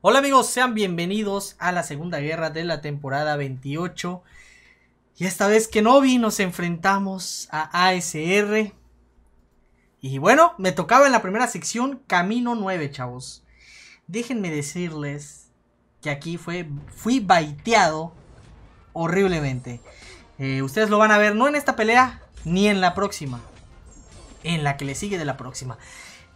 Hola amigos, sean bienvenidos a la segunda guerra de la temporada 28. Y esta vez que no vi nos enfrentamos a ASR. Y bueno, me tocaba en la primera sección Camino 9, chavos. Déjenme decirles que aquí fue, fui baiteado horriblemente. Eh, ustedes lo van a ver no en esta pelea ni en la próxima. En la que le sigue de la próxima.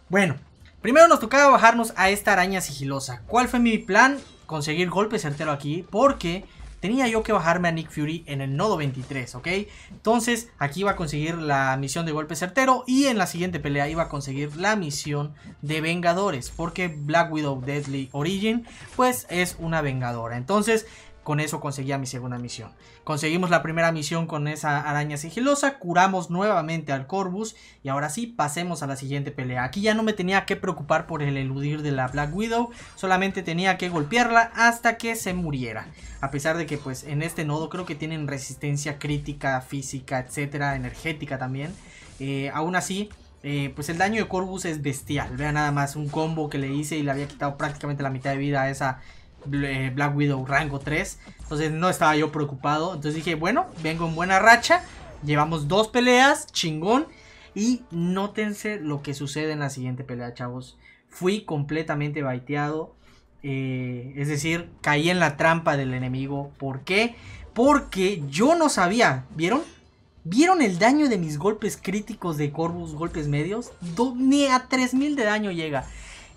Bueno, Primero nos tocaba bajarnos a esta araña sigilosa. ¿Cuál fue mi plan? Conseguir golpe certero aquí porque tenía yo que bajarme a Nick Fury en el nodo 23, ¿ok? Entonces aquí iba a conseguir la misión de golpe certero y en la siguiente pelea iba a conseguir la misión de Vengadores porque Black Widow Deadly Origin pues es una Vengadora. Entonces con eso conseguía mi segunda misión. Conseguimos la primera misión con esa araña sigilosa, curamos nuevamente al Corvus y ahora sí pasemos a la siguiente pelea. Aquí ya no me tenía que preocupar por el eludir de la Black Widow, solamente tenía que golpearla hasta que se muriera. A pesar de que pues en este nodo creo que tienen resistencia crítica, física, etcétera, energética también. Eh, aún así, eh, pues el daño de Corvus es bestial. Vean nada más un combo que le hice y le había quitado prácticamente la mitad de vida a esa eh, Black Widow rango 3. Entonces no estaba yo preocupado. Entonces dije, bueno, vengo en buena racha. Llevamos dos peleas, chingón. Y nótense lo que sucede en la siguiente pelea, chavos. Fui completamente baiteado. Eh, es decir, caí en la trampa del enemigo. ¿Por qué? Porque yo no sabía. ¿Vieron? ¿Vieron el daño de mis golpes críticos de Corvus, golpes medios? ni a 3000 de daño llega.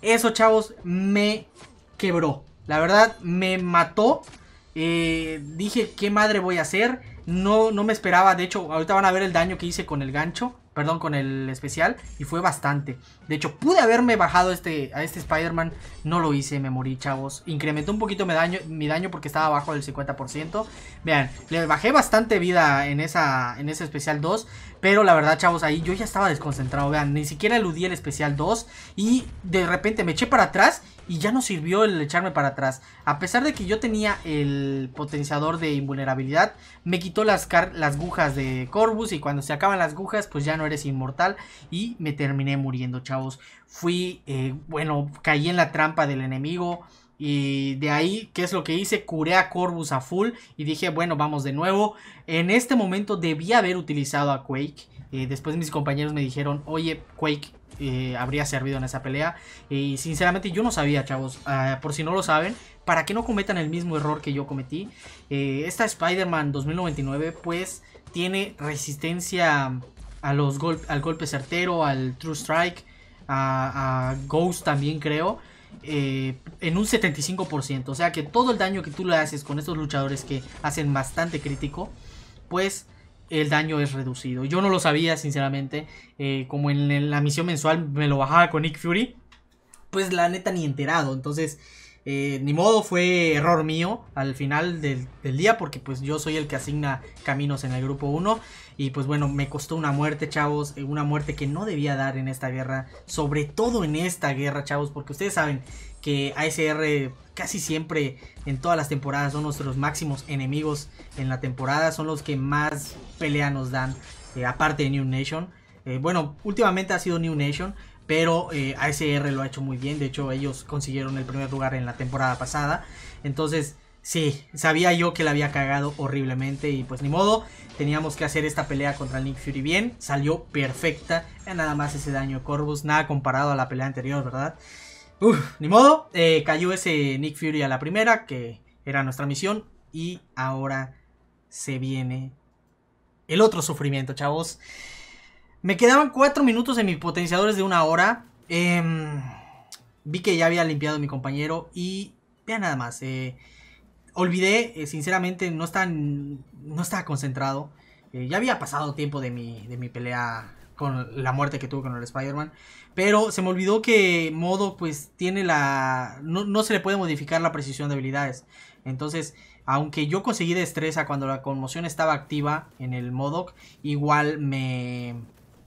Eso, chavos, me quebró. La verdad, me mató. Eh, dije, ¿qué madre voy a hacer? No, no me esperaba. De hecho, ahorita van a ver el daño que hice con el gancho. Perdón, con el especial. Y fue bastante. De hecho, pude haberme bajado este, a este Spider-Man. No lo hice, me morí, chavos. Incrementó un poquito mi daño, mi daño porque estaba abajo del 50%. Vean, le bajé bastante vida en, esa, en ese especial 2. Pero la verdad, chavos, ahí yo ya estaba desconcentrado. Vean, ni siquiera eludí el especial 2. Y de repente me eché para atrás y ya no sirvió el echarme para atrás. A pesar de que yo tenía el potenciador de invulnerabilidad, me quitó las, las agujas de Corvus y cuando se acaban las agujas, pues ya no eres inmortal y me terminé muriendo, chavos. Fui, eh, bueno, caí en la trampa del enemigo. Y de ahí, ¿qué es lo que hice? Curé a Corvus a full y dije, bueno, vamos de nuevo. En este momento debía haber utilizado a Quake. Eh, después mis compañeros me dijeron, oye, Quake eh, habría servido en esa pelea. Y sinceramente yo no sabía, chavos. Ah, por si no lo saben, para que no cometan el mismo error que yo cometí. Eh, esta Spider-Man 2099, pues, tiene resistencia a los al golpe certero, al True Strike, a Ghost también creo eh, en un 75%. O sea que todo el daño que tú le haces con estos luchadores que hacen bastante crítico, pues el daño es reducido. Yo no lo sabía, sinceramente. Eh, como en la misión mensual me lo bajaba con Nick Fury, pues la neta ni enterado. Entonces eh, ni modo, fue error mío al final del, día porque pues yo soy el que asigna caminos en el grupo 1 y pues bueno, me costó una muerte, chavos, eh, una muerte que no debía dar en esta guerra, sobre todo en esta guerra, chavos, porque ustedes saben que ASR casi siempre en todas las temporadas son nuestros máximos enemigos en la temporada, son los que más pelea nos dan, eh, aparte de New Nation. bueno, últimamente ha sido New Nation, pero eh, ASR lo ha hecho muy bien, de hecho ellos consiguieron el primer lugar en la temporada pasada, entonces sí, sabía yo que la había cagado horriblemente y pues ni modo, teníamos que hacer esta pelea contra el Nick Fury bien, salió perfecta, nada más ese daño de Corvus, nada comparado a la pelea anterior, ¿verdad? Uf, ni modo, eh, cayó ese Nick Fury a la primera, que era nuestra misión, y ahora se viene el otro sufrimiento, chavos. Me quedaban 4 minutos en mis potenciadores de una hora. Em, vi que ya había limpiado mi compañero y vean nada más. Eh, olvidé, eh, sinceramente, no, no estaba concentrado. Eh, ya había pasado tiempo de mi, de mi pelea con la muerte que tuve con el Spider-Man. Pero se me olvidó que modo pues tiene la... No, no, se le puede modificar la precisión de habilidades. Entonces, aunque yo conseguí destreza cuando la conmoción estaba activa en el Modoc, igual me...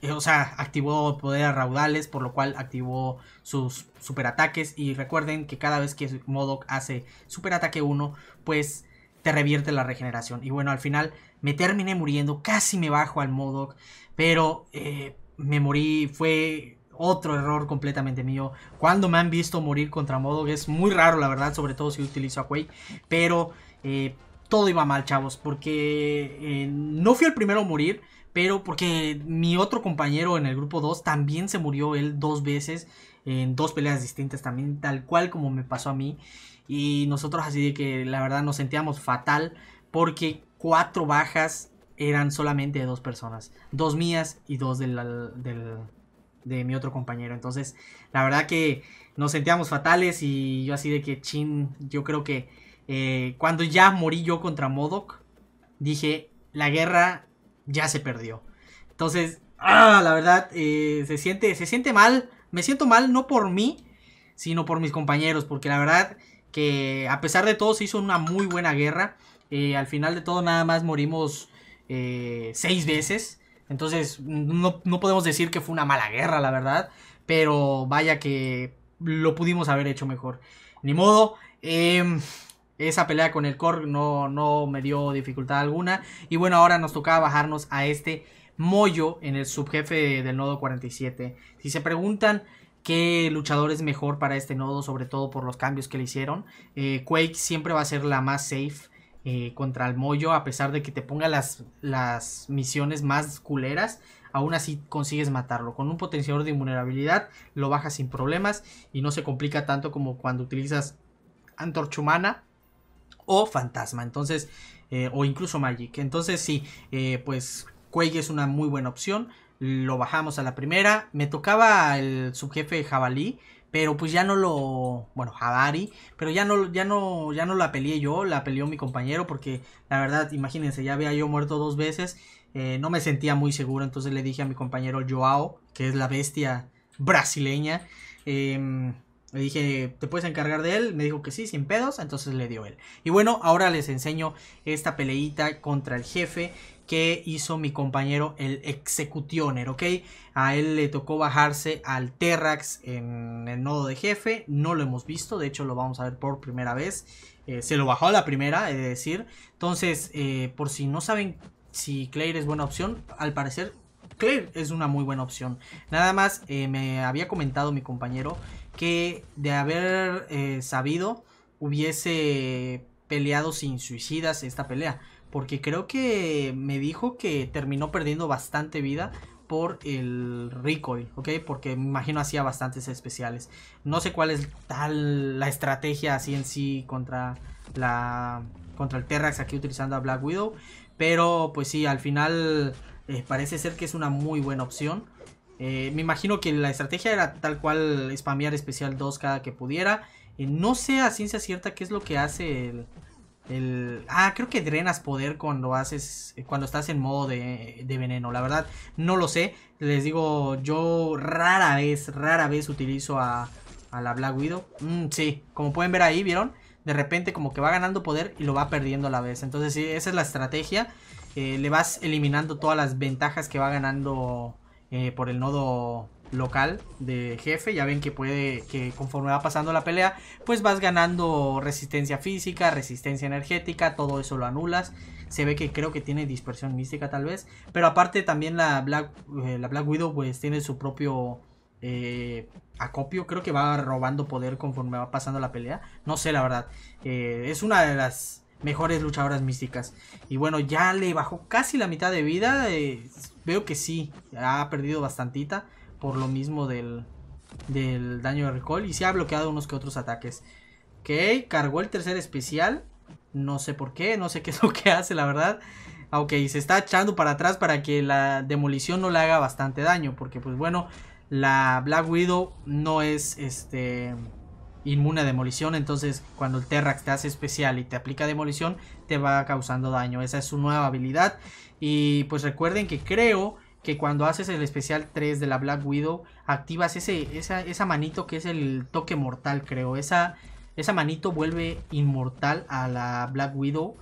Eh, o sea, activó poderes raudales, por lo cual activó sus superataques. Y recuerden que cada vez que Modok hace superataque 1, pues te revierte la regeneración. Y bueno, al final me terminé muriendo, casi me bajo al Modok. pero eh, me morí, fue otro error completamente mío. Cuando me han visto morir contra Modok, es muy raro, la verdad, sobre todo si utilizo a Quake, pero... Eh, todo iba mal, chavos, porque no fui el primero a morir, pero porque mi otro compañero en el grupo 2 también se murió él dos veces en dos peleas distintas también, tal cual como me pasó a mí. Y nosotros así de que la verdad nos sentíamos fatal porque cuatro bajas eran solamente de dos personas, dos mías y dos del, de mi otro compañero. Entonces, la verdad que nos sentíamos fatales y yo así de que chin, yo creo que eh, cuando ya morí yo contra Modoc, dije, la guerra ya se perdió. Entonces, ah, la verdad, eh, se, siente, se siente mal. Me siento mal no por mí, sino por mis compañeros, porque la verdad que a pesar de todo se hizo una muy buena guerra. Eh, al final de todo nada más morimos eh, seis veces. Entonces no, no podemos decir que fue una mala guerra, la verdad. Pero vaya que lo pudimos haber hecho mejor. Ni modo. Eh, esa pelea con el Korg no, no me dio dificultad alguna. Y bueno, ahora nos tocaba bajarnos a este Moyo en el subjefe del nodo 47. Si se preguntan qué luchador es mejor para este nodo, sobre todo por los cambios que le hicieron, eh, Quake siempre va a ser la más safe. Eh, contra el Moyo, a pesar de que te ponga las, las misiones más culeras, aún así consigues matarlo. Con un potenciador de invulnerabilidad lo bajas sin problemas y no se complica tanto como cuando utilizas Antorchumana o fantasma. Entonces, eh, o incluso Magic. Entonces, sí, eh, pues Quake es una muy buena opción. Lo bajamos a la primera. Me tocaba el subjefe Jabalí. Pero pues ya no lo. Bueno, Jabari. Pero ya no, ya no, ya no la peleé yo. La peleó mi compañero. Porque la verdad, imagínense, ya había yo muerto dos veces. Eh, no me sentía muy seguro. Entonces le dije a mi compañero Joao, que es la bestia brasileña. Eh, me dije, ¿te puedes encargar de él? Me dijo que sí, sin pedos, entonces le dio él. Y bueno, ahora les enseño esta peleita contra el jefe que hizo mi compañero el Executioner, ¿ok? A él le tocó bajarse al Terrax en el nodo de jefe, no lo hemos visto, de hecho lo vamos a ver por primera vez. Eh, se lo bajó a la primera, he de decir. Entonces, eh, por si no saben si Claire es buena opción, al parecer Claire es una muy buena opción. Nada más eh, me había comentado mi compañero que de haber eh, sabido hubiese peleado sin suicidas esta pelea. Porque creo que me dijo que terminó perdiendo bastante vida por el recoil, ¿ok? Porque me imagino hacía bastantes especiales. No sé cuál es tal la estrategia así en sí contra la contra el Terrax aquí utilizando a Black Widow, pero pues sí, al final eh, parece ser que es una muy buena opción. Eh, me imagino que la estrategia era tal cual spamear especial 2 cada que pudiera. Eh, no sé a ciencia cierta qué es lo que hace el, Ah, creo que drenas poder cuando haces. Cuando estás en modo de, veneno. La verdad, no lo sé. Les digo, yo rara vez, rara vez utilizo a, a la Black Widow. Mm, sí, como pueden ver ahí, ¿vieron? De repente como que va ganando poder y lo va perdiendo a la vez. Entonces esa es la estrategia. Eh, le vas eliminando todas las ventajas que va ganando eh, por el nodo local de jefe. Ya ven que puede que conforme va pasando la pelea, pues vas ganando resistencia física, resistencia energética, todo eso lo anulas. Se ve que creo que tiene dispersión mística tal vez. Pero aparte también la Black, eh, la Black Widow pues tiene su propio acopio. Creo que va robando poder conforme va pasando la pelea. No sé la verdad. es una de las mejores luchadoras místicas. Y bueno, ya le bajó casi la mitad de vida. Eh, veo que sí, ha perdido bastantita por lo mismo del, del daño de recall. Y se ha bloqueado unos que otros ataques. Ok, cargó el tercer especial. No sé por qué, no sé qué es lo que hace, la verdad. Ok, se está echando para atrás para que la demolición no le haga bastante daño. Porque pues bueno, la Black Widow no es este inmune a demolición. Entonces, cuando el Terrax te hace especial y te aplica demolición, te va causando daño. Esa es su nueva habilidad. Y pues recuerden que creo que cuando haces el especial 3 de la Black Widow, activas ese, esa, esa manito que es el toque mortal, creo. Esa, esa manito vuelve inmortal a la Black Widow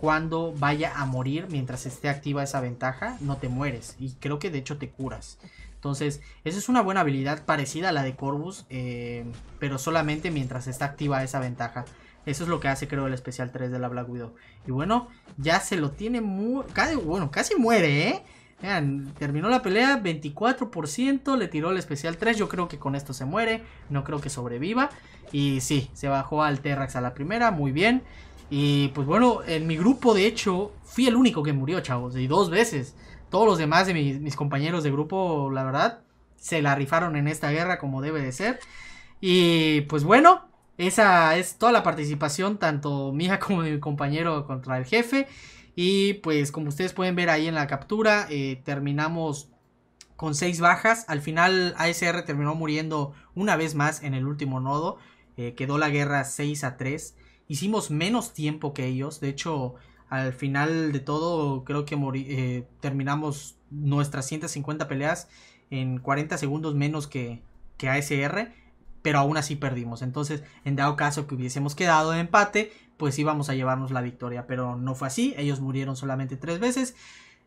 cuando vaya a morir mientras esté activa esa ventaja, no te mueres. Y creo que de hecho te curas. Entonces, esa es una buena habilidad parecida a la de Corvus, eh, pero solamente mientras está activa esa ventaja. Eso es lo que hace, creo, el especial 3 de la Black Widow. Y bueno, ya se lo tiene muy... bueno, casi muere, ¿eh? Vean, terminó la pelea, 24%, le tiró el especial 3, yo creo que con esto se muere, no creo que sobreviva. Y sí, se bajó al Terrax a la primera, muy bien. Y pues bueno, en mi grupo de hecho fui el único que murió, chavos, y dos veces. Todos los demás de mis, compañeros de grupo, la verdad, se la rifaron en esta guerra como debe de ser. Y pues bueno, esa es toda la participación, tanto mía como de mi compañero contra el jefe. Y pues como ustedes pueden ver ahí en la captura, eh, terminamos con seis bajas. Al final ASR terminó muriendo una vez más en el último nodo. Eh, quedó la guerra 6 a 3. Hicimos menos tiempo que ellos. De hecho, al final de todo creo que eh, terminamos nuestras 150 peleas en 40 segundos menos que, que ASR, pero aún así perdimos. Entonces, en dado caso que hubiésemos quedado de empate, pues íbamos a llevarnos la victoria, pero no fue así, ellos murieron solamente tres veces.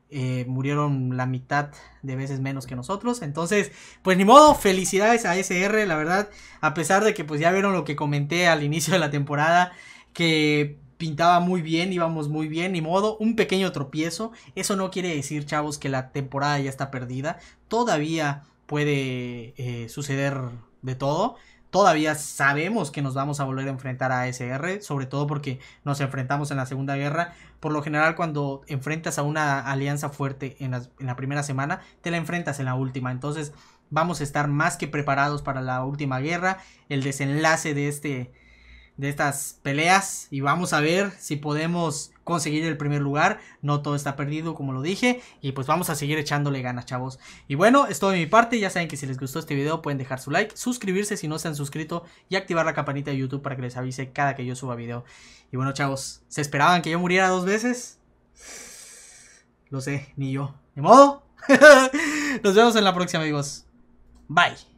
Eh, murieron la mitad de veces menos que nosotros. Entonces, pues ni modo, felicidades a SR, la verdad. A pesar de que pues ya vieron lo que comenté al inicio de la temporada, que pintaba muy bien, íbamos muy bien, ni modo, un pequeño tropiezo. Eso no quiere decir, chavos, que la temporada ya está perdida. Todavía puede eh, suceder de todo. Todavía sabemos que nos vamos a volver a enfrentar a SR. sobre todo porque nos enfrentamos en la Segunda Guerra. Por lo general, cuando enfrentas a una alianza fuerte en la primera semana, te la enfrentas en la última. Entonces, vamos a estar más que preparados para la última guerra. El desenlace de este, de estas peleas y vamos a ver si podemos conseguir el primer lugar. No todo está perdido, como lo dije. Y pues vamos a seguir echándole ganas, chavos. Y bueno, es de mi parte. Ya saben que si les gustó este video pueden dejar su like, suscribirse si no se han suscrito y activar la campanita de YouTube para que les avise cada que yo suba video. Y bueno, chavos, ¿se esperaban que yo muriera dos veces? Lo sé, ni yo. ¿De modo? Nos vemos en la próxima, amigos. Bye.